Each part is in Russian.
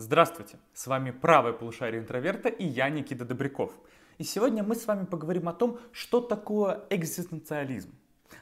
Здравствуйте, с вами правая полушария интроверта и я Никита Добряков. И сегодня мы с вами поговорим о том, что такое экзистенциализм.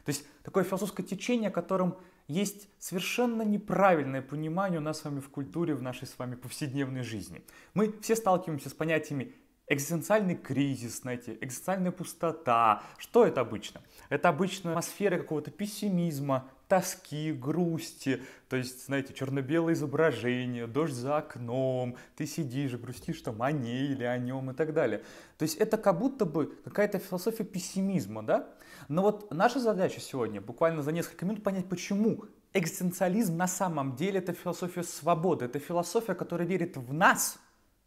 То есть такое философское течение, о котором есть совершенно неправильное понимание у нас с вами в культуре, в нашей с вами повседневной жизни. Мы все сталкиваемся с понятиями экзистенциальный кризис, знаете, экзистенциальная пустота. Что это обычно? Это обычно атмосфера какого-то пессимизма, тоски, грусти, то есть, знаете, черно-белое изображение, дождь за окном, ты сидишь, грустишь там о ней или о нем и так далее. То есть это как будто бы какая-то философия пессимизма, да? Но вот наша задача сегодня, буквально за несколько минут, понять, почему экзистенциализм на самом деле это философия свободы, это философия, которая верит в нас,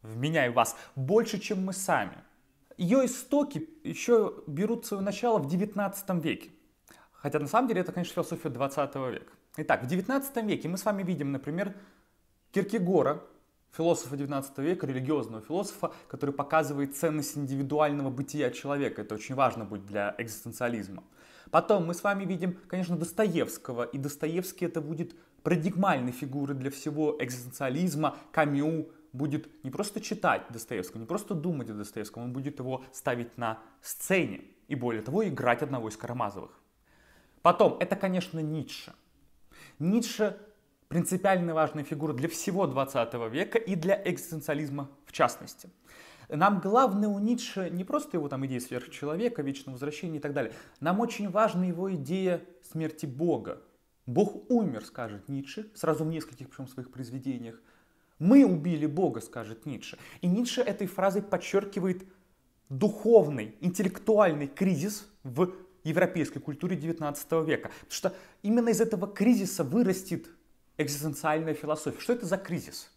в меня и вас, больше, чем мы сами. Ее истоки еще берут свое начало в 19 веке. Хотя на самом деле это, конечно, философия 20 века. Итак, в 19 веке мы с вами видим, например, Киркегора, философа 19 века, религиозного философа, который показывает ценность индивидуального бытия человека. Это очень важно будет для экзистенциализма. Потом мы с вами видим, конечно, Достоевского, и Достоевский это будет парадигмальной фигуры для всего экзистенциализма, Камю будет не просто читать Достоевского, не просто думать о Достоевском, он будет его ставить на сцене и более того играть одного из Карамазовых. Потом, это, конечно, Ницше. Ницше принципиально важная фигура для всего 20 века и для экзистенциализма в частности. Нам главное у Ницше не просто его там идея сверхчеловека, вечного возвращения и так далее. Нам очень важна его идея смерти Бога. Бог умер, скажет Ницше, сразу в нескольких причем своих произведениях. Мы убили Бога, скажет Ницше. И Ницше этой фразой подчеркивает духовный, интеллектуальный кризис в европейской культуре 19 века. Потому что именно из этого кризиса вырастет экзистенциальная философия. Что это за кризис?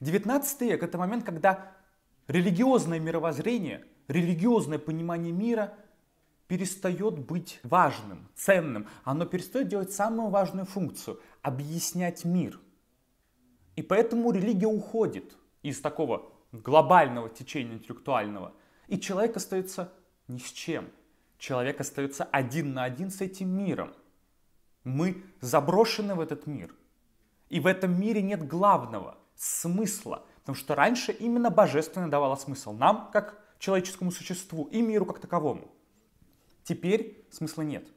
19 век – это момент, когда религиозное мировоззрение, религиозное понимание мира перестает быть важным, ценным. Оно перестает делать самую важную функцию – объяснять мир. И поэтому религия уходит из такого глобального течения интеллектуального, и человек остается ни с чем – человек остается один на один с этим миром. Мы заброшены в этот мир. И в этом мире нет главного смысла, потому что раньше именно божественное давало смысл нам, как человеческому существу, и миру как таковому. Теперь смысла нет.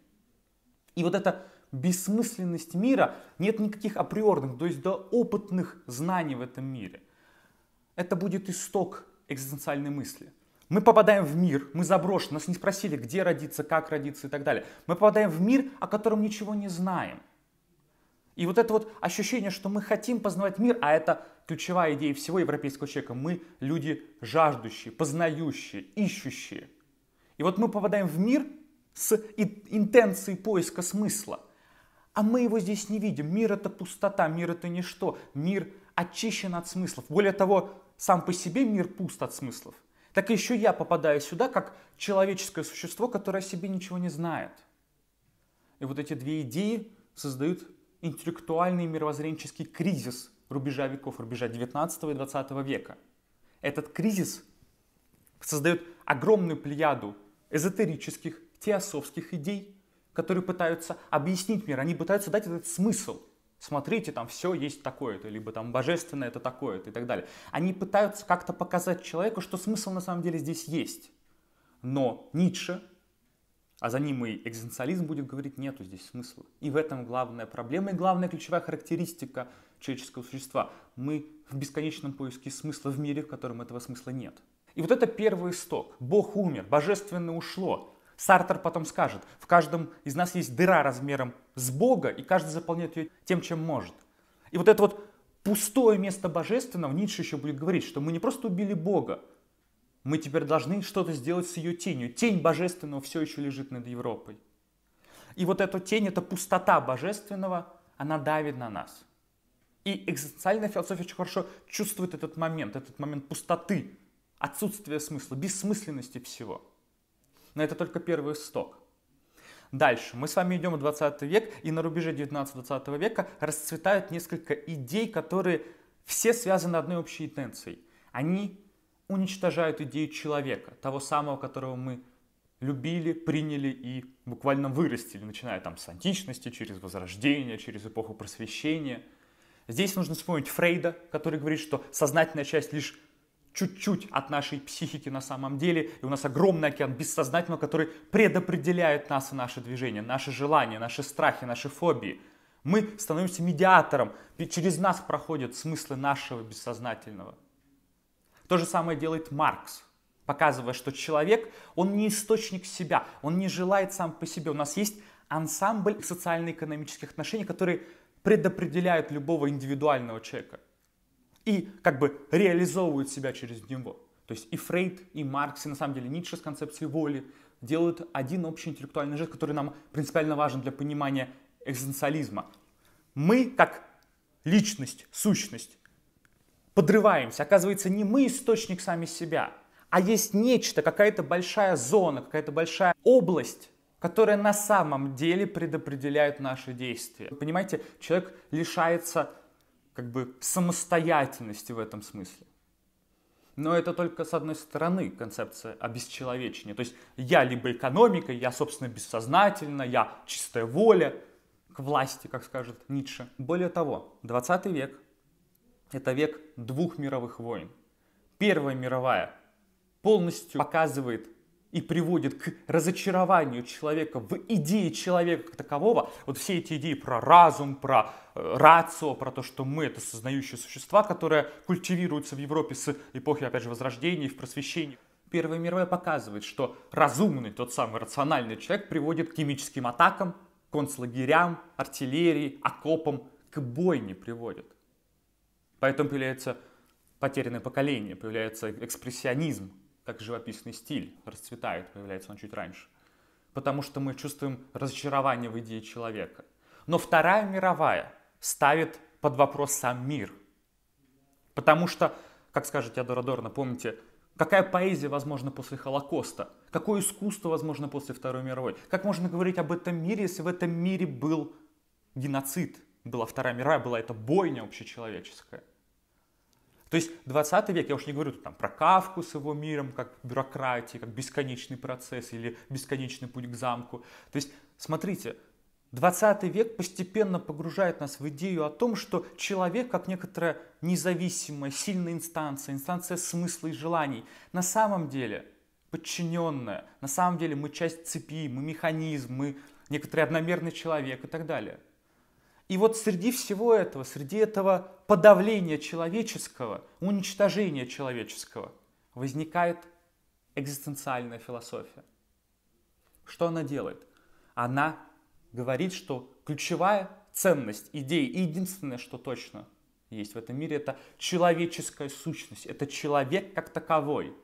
И вот эта бессмысленность мира, нет никаких априорных, то есть до опытных знаний в этом мире. Это будет исток экзистенциальной мысли – мы попадаем в мир, мы заброшены, нас не спросили, где родиться, как родиться и так далее. Мы попадаем в мир, о котором ничего не знаем. И вот это вот ощущение, что мы хотим познавать мир, а это ключевая идея всего европейского человека. Мы люди жаждущие, познающие, ищущие. И вот мы попадаем в мир с интенцией поиска смысла. А мы его здесь не видим. Мир это пустота, мир это ничто. Мир очищен от смыслов. Более того, сам по себе мир пуст от смыслов так еще я попадаю сюда как человеческое существо, которое о себе ничего не знает. И вот эти две идеи создают интеллектуальный мировоззренческий кризис рубежа веков, рубежа 19 и 20 века. Этот кризис создает огромную плеяду эзотерических, теософских идей, которые пытаются объяснить мир, они пытаются дать этот смысл – смотрите, там все есть такое-то, либо там божественное это такое-то и так далее. Они пытаются как-то показать человеку, что смысл на самом деле здесь есть. Но Ницше, а за ним и экзистенциализм будет говорить, нету здесь смысла. И в этом главная проблема и главная ключевая характеристика человеческого существа. Мы в бесконечном поиске смысла в мире, в котором этого смысла нет. И вот это первый исток. Бог умер, божественное ушло. Сартер потом скажет, в каждом из нас есть дыра размером с Бога, и каждый заполняет ее тем, чем может. И вот это вот пустое место божественного, Ницше еще будет говорить, что мы не просто убили Бога, мы теперь должны что-то сделать с ее тенью. Тень божественного все еще лежит над Европой. И вот эта тень, эта пустота божественного, она давит на нас. И экзистенциальная философия очень хорошо чувствует этот момент, этот момент пустоты, отсутствия смысла, бессмысленности всего. Но это только первый сток. Дальше. Мы с вами идем в 20 век, и на рубеже 19-20 века расцветают несколько идей, которые все связаны одной общей тенденцией. Они уничтожают идею человека, того самого, которого мы любили, приняли и буквально вырастили, начиная там с античности, через Возрождение, через эпоху Просвещения. Здесь нужно вспомнить Фрейда, который говорит, что сознательная часть лишь чуть-чуть от нашей психики на самом деле, и у нас огромный океан бессознательного, который предопределяет нас и наши движения, наши желания, наши страхи, наши фобии. Мы становимся медиатором, через нас проходят смыслы нашего бессознательного. То же самое делает Маркс, показывая, что человек, он не источник себя, он не желает сам по себе. У нас есть ансамбль социально-экономических отношений, которые предопределяют любого индивидуального человека и как бы реализовывают себя через него. То есть и Фрейд, и Маркс, и на самом деле Ницше с концепцией воли делают один общий интеллектуальный жест, который нам принципиально важен для понимания экзистенциализма. Мы, как личность, сущность, подрываемся. Оказывается, не мы источник сами себя, а есть нечто, какая-то большая зона, какая-то большая область, которая на самом деле предопределяет наши действия. Понимаете, человек лишается как бы самостоятельности в этом смысле. Но это только с одной стороны концепция обесчеловечения. То есть я либо экономика, я, собственно, бессознательно, я чистая воля к власти, как скажет Ницше. Более того, 20 век – это век двух мировых войн. Первая мировая полностью показывает и приводит к разочарованию человека в идее человека как такового, вот все эти идеи про разум, про э, рацио, про то, что мы это сознающие существа, которые культивируются в Европе с эпохи, опять же, Возрождения и в просвещении. Первая мировая показывает, что разумный, тот самый рациональный человек приводит к химическим атакам, концлагерям, артиллерии, окопам, к бойне приводит. Поэтому появляется потерянное поколение, появляется экспрессионизм, как живописный стиль расцветает, появляется он чуть раньше. Потому что мы чувствуем разочарование в идее человека. Но Вторая мировая ставит под вопрос сам мир. Потому что, как скажет Теодора Дорна, помните, какая поэзия возможна после Холокоста? Какое искусство возможно после Второй мировой? Как можно говорить об этом мире, если в этом мире был геноцид? Была Вторая мировая, была эта бойня общечеловеческая. То есть 20 век, я уж не говорю там, про Кавку с его миром, как бюрократии, как бесконечный процесс или бесконечный путь к замку. То есть, смотрите, 20 век постепенно погружает нас в идею о том, что человек как некоторая независимая, сильная инстанция, инстанция смысла и желаний, на самом деле подчиненная, на самом деле мы часть цепи, мы механизм, мы некоторый одномерный человек и так далее. И вот среди всего этого, среди этого подавления человеческого, уничтожения человеческого, возникает экзистенциальная философия. Что она делает? Она говорит, что ключевая ценность идеи и единственное, что точно есть в этом мире, это человеческая сущность, это человек как таковой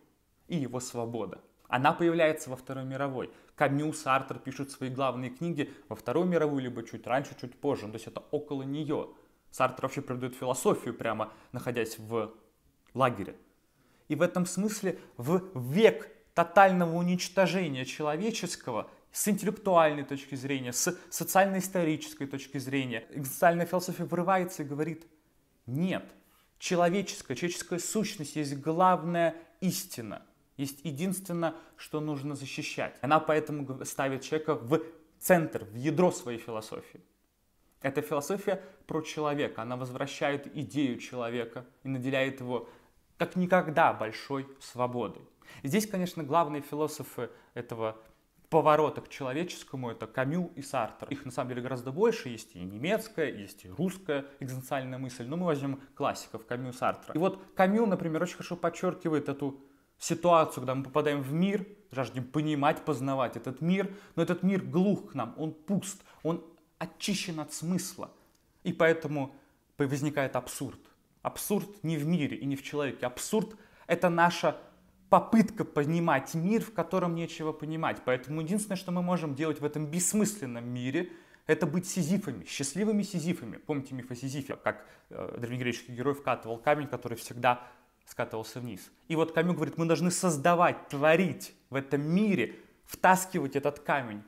и его свобода. Она появляется во Второй мировой, Камю, Артер пишут свои главные книги во Вторую мировую, либо чуть раньше, чуть позже. Ну, то есть это около нее. Сартер вообще преподает философию прямо, находясь в лагере. И в этом смысле в век тотального уничтожения человеческого с интеллектуальной точки зрения, с социально-исторической точки зрения, экзистенциальная философия врывается и говорит, нет, человеческая, человеческая сущность есть главная истина – есть единственное, что нужно защищать. Она поэтому ставит человека в центр, в ядро своей философии. Эта философия про человека, она возвращает идею человека и наделяет его как никогда большой свободой. Здесь, конечно, главные философы этого поворота к человеческому — это Камю и Сартер. Их на самом деле гораздо больше, есть и немецкая, есть и русская экзистенциальная мысль, но мы возьмем классиков Камю и Сартра. И вот Камю, например, очень хорошо подчеркивает эту ситуацию, когда мы попадаем в мир, жаждем понимать, познавать этот мир, но этот мир глух к нам, он пуст, он очищен от смысла. И поэтому возникает абсурд. Абсурд не в мире и не в человеке. Абсурд — это наша попытка понимать мир, в котором нечего понимать. Поэтому единственное, что мы можем делать в этом бессмысленном мире, это быть сизифами, счастливыми сизифами. Помните миф о Сизифе, как э, древнегреческий герой вкатывал камень, который всегда скатывался вниз. И вот Камю говорит, мы должны создавать, творить в этом мире, втаскивать этот камень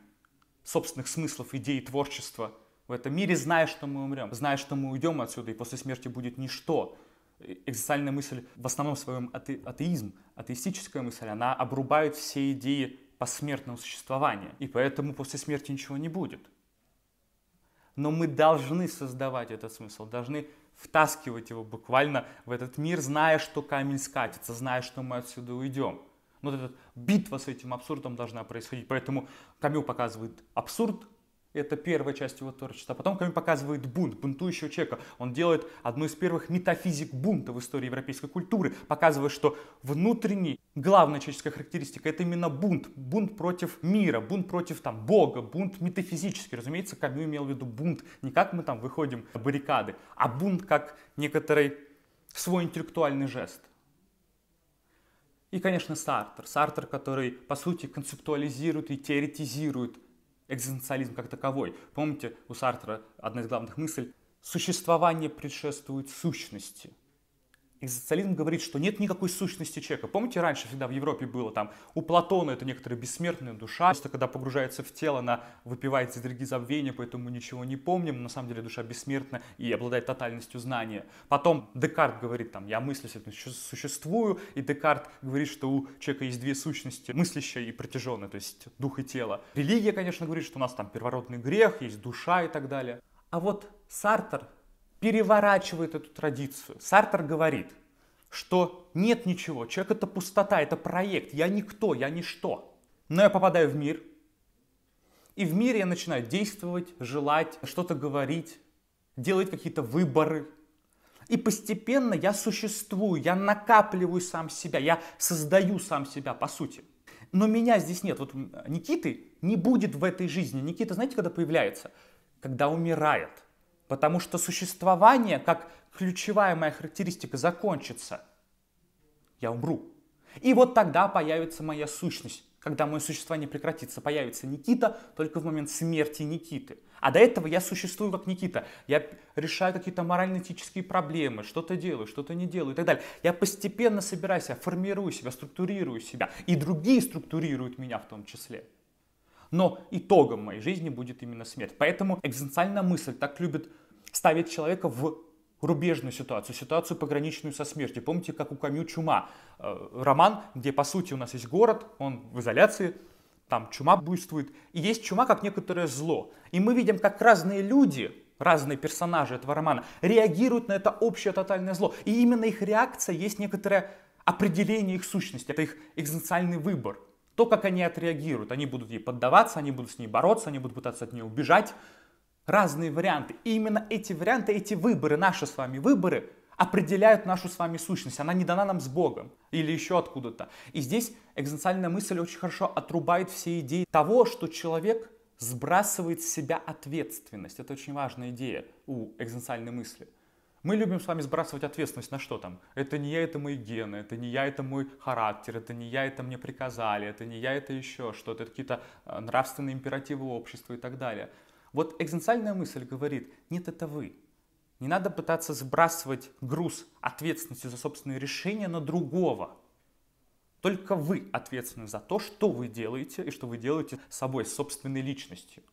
собственных смыслов, идей, творчества в этом мире, зная, что мы умрем, зная, что мы уйдем отсюда, и после смерти будет ничто. Экзистенциальная мысль, в основном в своем ате, атеизм, атеистическая мысль, она обрубает все идеи посмертного существования, и поэтому после смерти ничего не будет. Но мы должны создавать этот смысл, должны втаскивать его буквально в этот мир, зная, что камень скатится, зная, что мы отсюда уйдем. Вот эта битва с этим абсурдом должна происходить. Поэтому Камю показывает абсурд, это первая часть его творчества. А потом Камю показывает бунт, бунтующего человека. Он делает одну из первых метафизик бунта в истории европейской культуры, показывая, что внутренний, главная человеческая характеристика — это именно бунт. Бунт против мира, бунт против там, Бога, бунт метафизический. Разумеется, Камю имел в виду бунт. Не как мы там выходим на баррикады, а бунт как некоторый свой интеллектуальный жест. И, конечно, Сартер. Сартер, который, по сути, концептуализирует и теоретизирует экзистенциализм как таковой. Помните, у Сартра одна из главных мыслей – существование предшествует сущности – Экзистенциализм говорит, что нет никакой сущности человека. Помните, раньше всегда в Европе было там, у Платона это некоторая бессмертная душа, просто когда погружается в тело, она выпивает за дороги забвения, поэтому ничего не помним. На самом деле душа бессмертна и обладает тотальностью знания. Потом Декарт говорит там, я мыслю, существую, и Декарт говорит, что у человека есть две сущности, мыслящая и протяженная, то есть дух и тело. Религия, конечно, говорит, что у нас там первородный грех, есть душа и так далее. А вот Сартер переворачивает эту традицию. Сартер говорит, что нет ничего, человек это пустота, это проект, я никто, я ничто. Но я попадаю в мир, и в мире я начинаю действовать, желать, что-то говорить, делать какие-то выборы. И постепенно я существую, я накапливаю сам себя, я создаю сам себя, по сути. Но меня здесь нет. Вот Никиты не будет в этой жизни. Никита, знаете, когда появляется? Когда умирает. Потому что существование, как ключевая моя характеристика, закончится. Я умру. И вот тогда появится моя сущность. Когда мое существование прекратится, появится Никита только в момент смерти Никиты. А до этого я существую как Никита. Я решаю какие-то морально-этические проблемы, что-то делаю, что-то не делаю и так далее. Я постепенно собираю себя, формирую себя, структурирую себя. И другие структурируют меня в том числе. Но итогом моей жизни будет именно смерть. Поэтому экзистенциальная мысль так любит ставит человека в рубежную ситуацию, ситуацию пограничную со смертью. Помните, как у Камю «Чума» э, роман, где, по сути, у нас есть город, он в изоляции, там чума буйствует, и есть чума как некоторое зло. И мы видим, как разные люди, разные персонажи этого романа реагируют на это общее тотальное зло. И именно их реакция есть некоторое определение их сущности, это их экзистенциальный выбор. То, как они отреагируют, они будут ей поддаваться, они будут с ней бороться, они будут пытаться от нее убежать, разные варианты. И именно эти варианты, эти выборы, наши с вами выборы, определяют нашу с вами сущность. Она не дана нам с Богом или еще откуда-то. И здесь экзистенциальная мысль очень хорошо отрубает все идеи того, что человек сбрасывает с себя ответственность. Это очень важная идея у экзистенциальной мысли. Мы любим с вами сбрасывать ответственность на что там? Это не я, это мои гены, это не я, это мой характер, это не я, это мне приказали, это не я, это еще что-то, это какие-то э, нравственные императивы общества и так далее. Вот экзистенциальная мысль говорит, нет, это вы. Не надо пытаться сбрасывать груз ответственности за собственные решения на другого. Только вы ответственны за то, что вы делаете и что вы делаете с собой, с собственной личностью.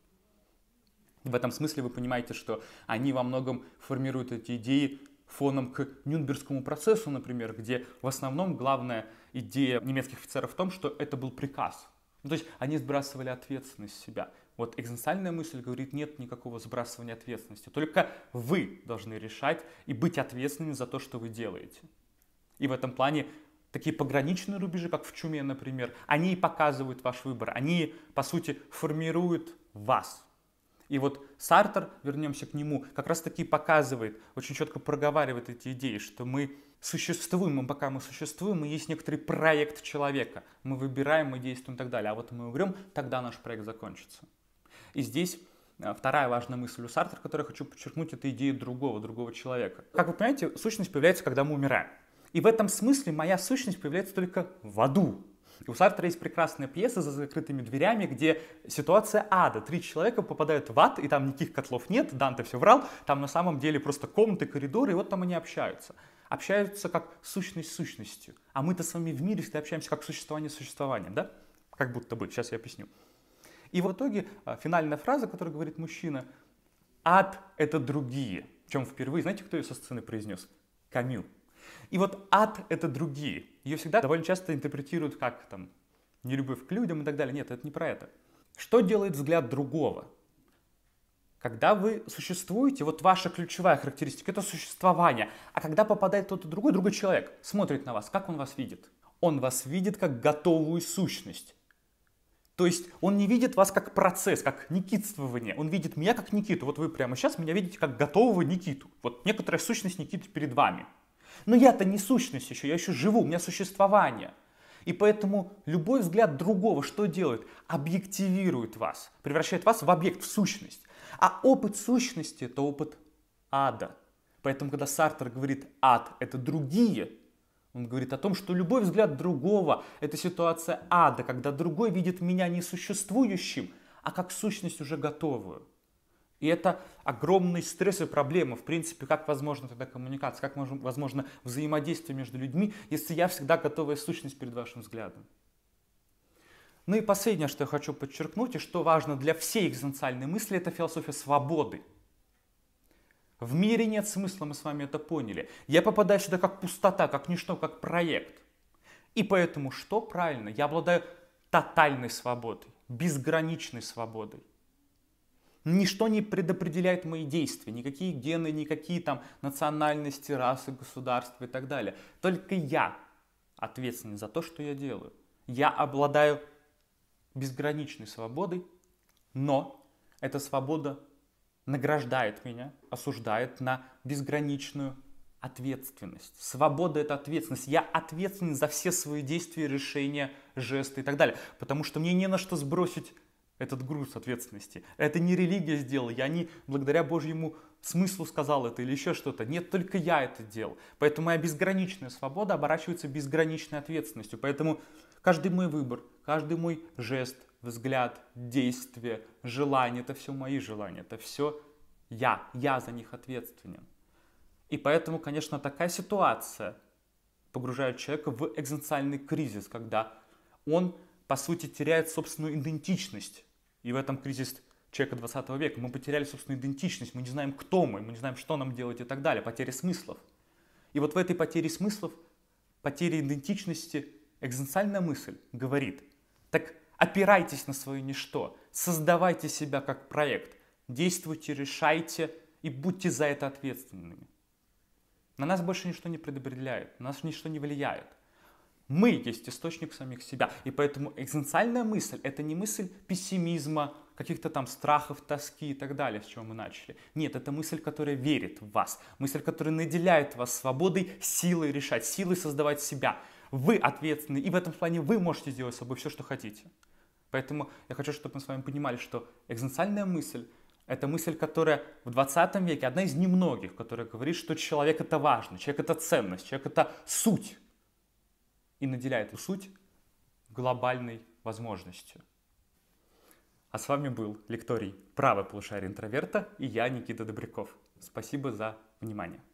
В этом смысле вы понимаете, что они во многом формируют эти идеи фоном к Нюнбергскому процессу, например, где в основном главная идея немецких офицеров в том, что это был приказ. Ну, то есть они сбрасывали ответственность с себя. Вот экзистенциальная мысль говорит, нет никакого сбрасывания ответственности. Только вы должны решать и быть ответственными за то, что вы делаете. И в этом плане такие пограничные рубежи, как в чуме, например, они показывают ваш выбор, они, по сути, формируют вас. И вот Сартер, вернемся к нему, как раз таки показывает, очень четко проговаривает эти идеи, что мы существуем, и а пока мы существуем, мы есть некоторый проект человека. Мы выбираем, мы действуем и так далее. А вот мы умрем, тогда наш проект закончится. И здесь э, Вторая важная мысль у Сартра, которую я хочу подчеркнуть, это идея другого, другого человека. Как вы понимаете, сущность появляется, когда мы умираем. И в этом смысле моя сущность появляется только в аду. И у Сартра есть прекрасная пьеса «За закрытыми дверями», где ситуация ада. Три человека попадают в ад, и там никаких котлов нет, Данте все врал, там на самом деле просто комнаты, коридоры, и вот там они общаются. Общаются как сущность с сущностью. А мы-то с вами в мире всегда общаемся как существование с существованием, да? Как будто бы, сейчас я объясню. И в итоге а, финальная фраза, которую говорит мужчина, «Ад — это другие». Причем впервые, знаете, кто ее со сцены произнес? Камю. И вот ад — это другие. Ее всегда довольно часто интерпретируют как там нелюбовь к людям и так далее. Нет, это не про это. Что делает взгляд другого? Когда вы существуете, вот ваша ключевая характеристика – это существование. А когда попадает кто-то другой, другой человек смотрит на вас, как он вас видит? Он вас видит как готовую сущность. То есть он не видит вас как процесс, как никитствование. Он видит меня как Никиту. Вот вы прямо сейчас меня видите как готового Никиту. Вот некоторая сущность Никиты перед вами. Но я-то не сущность еще, я еще живу, у меня существование. И поэтому любой взгляд другого что делает? Объективирует вас, превращает вас в объект, в сущность. А опыт сущности – это опыт ада. Поэтому, когда Сартер говорит «ад» — это другие, он говорит о том, что любой взгляд другого – это ситуация ада, когда другой видит меня не существующим, а как сущность уже готовую. И это огромный стресс и проблема, в принципе, как возможно тогда коммуникация, как возможно взаимодействие между людьми, если я всегда готовая сущность перед вашим взглядом. Ну и последнее, что я хочу подчеркнуть, и что важно для всей экзистенциальной мысли, это философия свободы – в мире нет смысла, мы с вами это поняли. Я попадаю сюда как пустота, как ничто, как проект. И поэтому что правильно? Я обладаю тотальной свободой, безграничной свободой. Ничто не предопределяет мои действия, никакие гены, никакие там национальности, расы, государства и так далее. Только я ответственен за то, что я делаю. Я обладаю безграничной свободой, но эта свобода награждает меня, осуждает на безграничную ответственность. Свобода — это ответственность. Я ответственен за все свои действия, решения, жесты и так далее. Потому что мне не на что сбросить этот груз ответственности. Это не религия сделала, я не благодаря Божьему смыслу сказал это или еще что-то. Нет, только я это делал. Поэтому моя безграничная свобода оборачивается безграничной ответственностью. Поэтому каждый мой выбор, каждый мой жест, взгляд, действие, желание, это все мои желания, это все я, я за них ответственен. И поэтому, конечно, такая ситуация погружает человека в экзистенциальный кризис, когда он, по сути, теряет собственную идентичность. И в этом кризис человека 20 века. Мы потеряли собственную идентичность, мы не знаем, кто мы, мы не знаем, что нам делать и так далее. Потеря смыслов. И вот в этой потере смыслов, потере идентичности – Экзистенциальная мысль говорит, так опирайтесь на свое ничто, создавайте себя как проект, действуйте, решайте и будьте за это ответственными. На нас больше ничто не предопределяет, на нас ничто не влияет. Мы есть источник самих себя. И поэтому экзистенциальная мысль — это не мысль пессимизма, каких-то там страхов, тоски и так далее, с чего мы начали. Нет, это мысль, которая верит в вас, мысль, которая наделяет вас свободой, силой решать, силой создавать себя, вы ответственны, и в этом плане вы можете сделать с собой все, что хотите. Поэтому я хочу, чтобы мы с вами понимали, что экзистенциальная мысль – это мысль, которая в 20 веке одна из немногих, которая говорит, что человек – это важно, человек – это ценность, человек – это суть. И наделяет эту суть глобальной возможностью. А с вами был лекторий «Правое полушарие интроверта» и я, Никита Добряков. Спасибо за внимание.